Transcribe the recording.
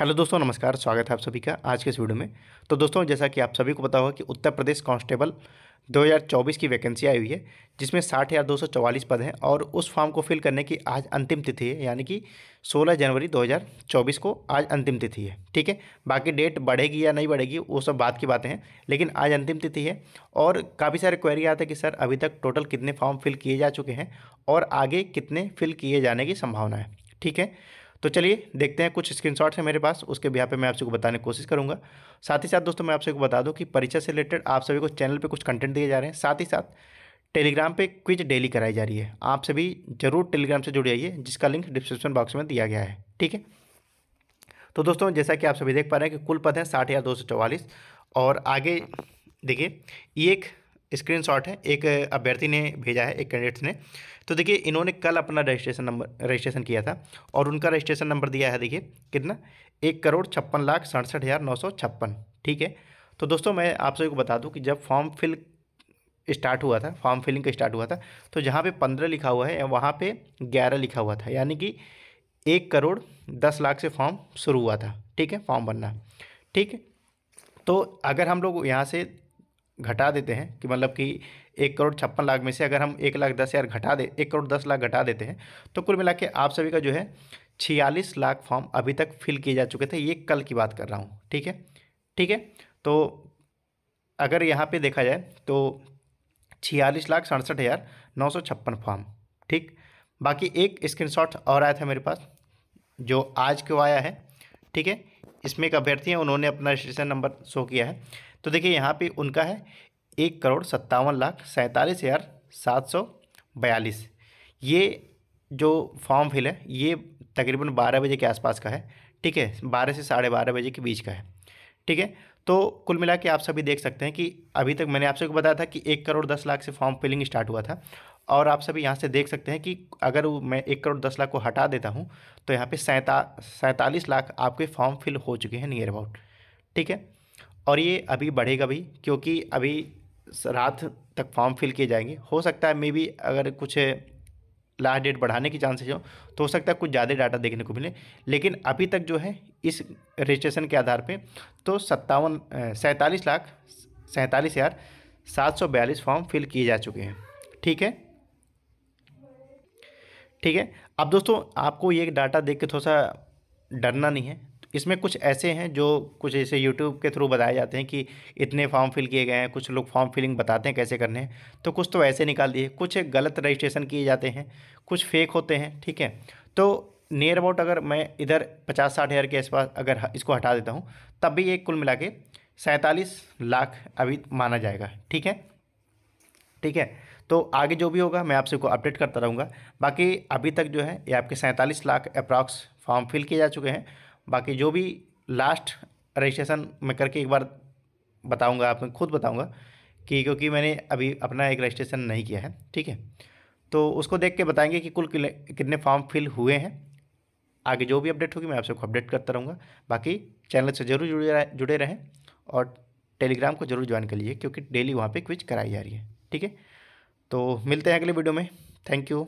hello दोस्तों नमस्कार स्वागत है आप सभी का आज के इस वीडियो में तो दोस्तों जैसा कि आप सभी को पता होगा कि उत्तर प्रदेश कांस्टेबल 2024 की वैकेंसी आई हुई है जिसमें साठ हज़ार दो सौ चौवालीस पद हैं और उस फॉर्म को फिल करने की आज अंतिम तिथि है यानी कि 16 जनवरी 2024 को आज अंतिम तिथि है ठीक है बाकी डेट बढ़ेगी या नहीं बढ़ेगी वो सब बात की बातें हैं लेकिन आज अंतिम तिथि है और काफ़ी सारे क्वेरी आते हैं कि सर अभी तक टोटल कितने फॉर्म फिल किए जा चुके हैं और आगे कितने फिल किए जाने की संभावना है ठीक है तो चलिए देखते हैं कुछ स्क्रीनशॉट्स हैं मेरे पास उसके बिहार पे मैं आपसे को बताने की कोशिश करूँगा साथ ही साथ दोस्तों मैं आपसे को बता दूँ कि परीक्षा से रिलेटेड आप सभी को चैनल पर कुछ कंटेंट दिए जा रहे हैं साथ ही साथ टेलीग्राम पे क्विज डेली कराई जा रही है आप सभी जरूर टेलीग्राम से जुड़ जाइए जिसका लिंक डिस्क्रिप्शन बॉक्स में दिया गया है ठीक है तो दोस्तों जैसा कि आप सभी देख पा रहे हैं कि कुल पद हैं साठ हज़ार दो सौ चौवालीस और आगे देखिए एक शॉट है एक अभ्यर्थी ने भेजा है एक कैंडिडेट्स ने तो देखिए इन्होंने कल अपना रजिस्ट्रेशन नंबर रजिस्ट्रेशन किया था और उनका रजिस्ट्रेशन नंबर दिया है देखिए कितना एक करोड़ छप्पन लाख सड़सठ हज़ार नौ सौ छप्पन ठीक है तो दोस्तों मैं आप सभी को बता दूं कि जब फॉर्म फिल स्टार्ट हुआ था फॉर्म फिलिंग का स्टार्ट हुआ था तो जहाँ पे पंद्रह लिखा हुआ है वहाँ पे ग्यारह लिखा हुआ था यानी कि एक करोड़ दस लाख से फॉर्म शुरू हुआ था ठीक है फॉर्म भरना ठीक है तो अगर हम लोग यहाँ से घटा देते हैं कि मतलब कि एक करोड़ छप्पन लाख में से अगर हम एक लाख दस हज़ार घटा दे एक करोड़ दस लाख घटा देते हैं तो कुल मिला के आप सभी का जो है छियालीस लाख फॉर्म अभी तक फिल किए जा चुके थे ये कल की बात कर रहा हूँ ठीक है ठीक है तो अगर यहाँ पे देखा जाए तो छियालीस लाख सड़सठ हज़ार नौ सौ छप्पन फॉर्म ठीक बाकी एक स्क्रीनशॉट और आया था मेरे पास जो आज क्यों आया है ठीक है इसमें एक अभ्यर्थी हैं उन्होंने अपना रजिस्ट्रेशन नंबर शो किया है तो देखिए यहाँ पे उनका है एक करोड़ सत्तावन लाख सैंतालीस हज़ार सात सौ बयालीस ये जो फॉर्म फिल है ये तकरीबन बारह बजे के आसपास का है ठीक है बारह से साढ़े बारह बजे के बीच का है ठीक है तो कुल मिला के आप सभी देख सकते हैं कि अभी तक मैंने आप सबको बताया था कि एक करोड़ दस लाख से फॉर्म फिलिंग स्टार्ट हुआ था और आप सभी यहाँ से देख सकते हैं कि अगर मैं एक करोड़ दस लाख को हटा देता हूँ तो यहाँ पे सैंता सैंतालीस लाख आपके फॉर्म फिल हो चुके हैं नियर अबाउट ठीक है और ये अभी बढ़ेगा भी क्योंकि अभी रात तक फॉर्म फिल किए जाएंगे हो सकता है मे बी अगर कुछ लास्ट डेट बढ़ाने की चांसेस हो तो हो सकता है कुछ ज़्यादा डाटा देखने को मिले लेकिन अभी तक जो है इस रजिस्ट्रेशन के आधार पे तो सत्तावन सैंतालीस लाख सैंतालीस हज़ार सात सौ बयालीस फॉर्म फिल किए जा चुके हैं ठीक है ठीक है अब दोस्तों आपको ये डाटा देख के थोड़ा सा डरना नहीं है इसमें कुछ ऐसे हैं जो कुछ ऐसे यूट्यूब के थ्रू बताए जाते हैं कि इतने फॉर्म फिल किए गए हैं कुछ लोग फॉर्म फिलिंग बताते हैं कैसे करने हैं तो कुछ तो ऐसे निकाल दिए कुछ गलत रजिस्ट्रेशन किए जाते हैं कुछ फेक होते हैं ठीक है तो नियर अबाउट अगर मैं इधर पचास साठ हज़ार के आसपास अगर इसको हटा देता हूँ तब भी ये कुल मिला के सैंतालीस लाख अभी माना जाएगा ठीक है ठीक है तो आगे जो भी होगा मैं आपसे को अपडेट करता रहूँगा बाकी अभी तक जो है ये आपके सैंतालीस लाख अप्रॉक्स फॉर्म फिल किए जा चुके हैं बाकी जो भी लास्ट रजिस्ट्रेशन मैं करके एक बार बताऊँगा आप खुद बताऊँगा कि क्योंकि मैंने अभी अपना एक रजिस्ट्रेशन नहीं किया है ठीक है तो उसको देख के बताएंगे कि कुल कितने फॉर्म फिल हुए हैं आगे जो भी अपडेट होगी मैं आपसे अपडेट करता रहूँगा बाकी चैनल से जरूर जुड़े जुड़े रहें और टेलीग्राम को जरूर ज्वाइन कर लीजिए क्योंकि डेली वहाँ पर क्विज कराई जा रही है ठीक है तो मिलते हैं अगले वीडियो में थैंक यू